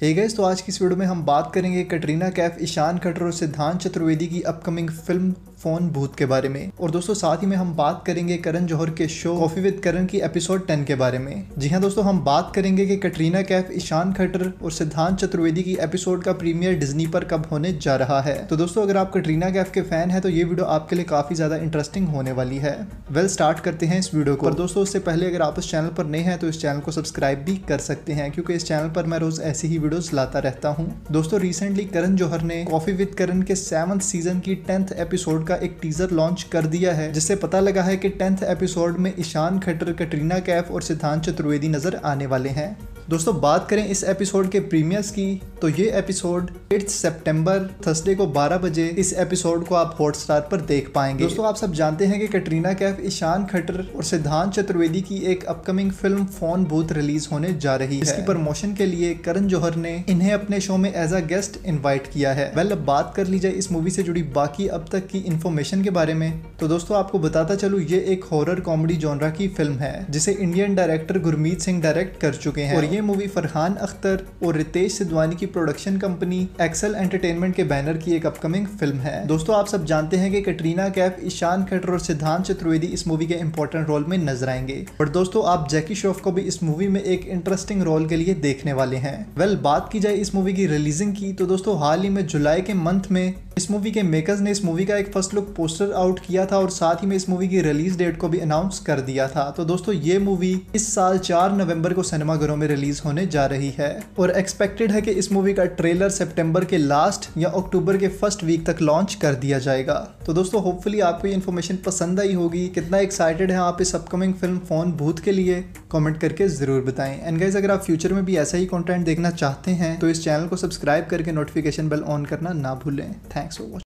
हे hey gas तो आज की इस वीडियो में हम बात करेंगे कटरीना कैफ ईशान खट्टर और सिद्धांत चतुर्वेदी की अपकमिंग फिल्म फ़ोन भूत के बारे में और दोस्तों साथ ही में हम बात करेंगे करण जौहर के शो कॉफ़ी विद करण की एपिसोड टेन के बारे में जी हाँ दोस्तों हम बात करेंगे कि कटरीना कैफ ईशान खट्टर और सिद्धांत चतुर्वेदी की एपिसोड का प्रीमियर डिजनी पर कब होने जा रहा है तो दोस्तों अगर आप कटरीना कैफ के फैन है तो ये वीडियो आपके लिए काफ़ी ज़्यादा इंटरेस्टिंग होने वाली है वेल स्टार्ट करते हैं इस वीडियो को और दोस्तों उससे पहले अगर आप इस चैनल पर नए हैं तो इस चैनल को सब्सक्राइब भी कर सकते हैं क्योंकि इस चैनल पर मैं रोज़ ऐसी ही वीडियोस लाता रहता हूँ दोस्तों रिसेंटली करण जौहर ने कॉफ़ी विद करण के सेवंथ सीजन की टेंथ एपिसोड का एक टीजर लॉन्च कर दिया है जिससे पता लगा है कि टेंथ एपिसोड में ईशान खट्टर कटरीना कैफ और सिद्धांत चतुर्वेदी नजर आने वाले हैं दोस्तों बात करें इस एपिसोड के प्रीमियर्स की तो ये एपिसोड 8 सितंबर थर्सडे को 12 बजे इस एपिसोड को आप हॉटस्टार पर देख पाएंगे दोस्तों आप सब जानते हैं कि कटरीना कैफ ईशान खट्टर और सिद्धांत चतुर्वेदी की एक upcoming film phone booth release होने जा रही है इसकी प्रमोशन के लिए करण जौहर ने इन्हें अपने शो में एज अ गेस्ट इन्वाइट किया है वेल अब बात कर ली जाए इस मूवी से जुड़ी बाकी अब तक की इन्फॉर्मेशन के बारे में तो दोस्तों आपको बताता चलू ये एक हॉरर कॉमेडी जॉनरा की फिल्म है जिसे Indian director Gurmeet Singh direct कर चुके हैं और ये ये मूवी फरहान अख्तर और रितेश सिद्वानी की प्रोडक्शन कंपनी एक्सल एंटरटेनमेंट के बैनर की एक अपकमिंग फिल्म है दोस्तों आप सब जानते हैं कि कटरीना कैफ ईशान खट्टर और सिद्धांत चतुर्वेदी इस मूवी के इम्पोर्टेंट रोल में नजर आएंगे और दोस्तों आप जैकी श्रॉफ को भी इस मूवी में एक इंटरेस्टिंग रोल के लिए देखने वाले हैं वेल बात की जाए इस मूवी की रिलीजिंग की तो दोस्तों हाल ही में जुलाई के मंथ में इस मूवी के मेकर्स ने इस मूवी का एक फर्स्ट लुक पोस्टर आउट किया था और साथ ही में इस मूवी की रिलीज डेट को भी अनाउंस कर दिया था तो दोस्तों ये मूवी इस साल 4 नवंबर को सिनेमाघरों में रिलीज होने जा रही है और एक्सपेक्टेड है कि इस मूवी का ट्रेलर सितंबर के लास्ट या अक्टूबर के फर्स्ट वीक तक लॉन्च कर दिया जाएगा तो दोस्तों होपफुली आपको ये इन्फॉर्मेशन पसंद आई होगी कितना एक्साइटेड है आप इस अपकमिंग फिल्म फोन भूत के लिए कमेंट करके ज़रूर बताएं एंड गाइज अगर आप फ्यूचर में भी ऐसा ही कंटेंट देखना चाहते हैं तो इस चैनल को सब्सक्राइब करके नोटिफिकेशन बेल ऑन करना ना भूलें थैंक्स फॉर वॉचिंग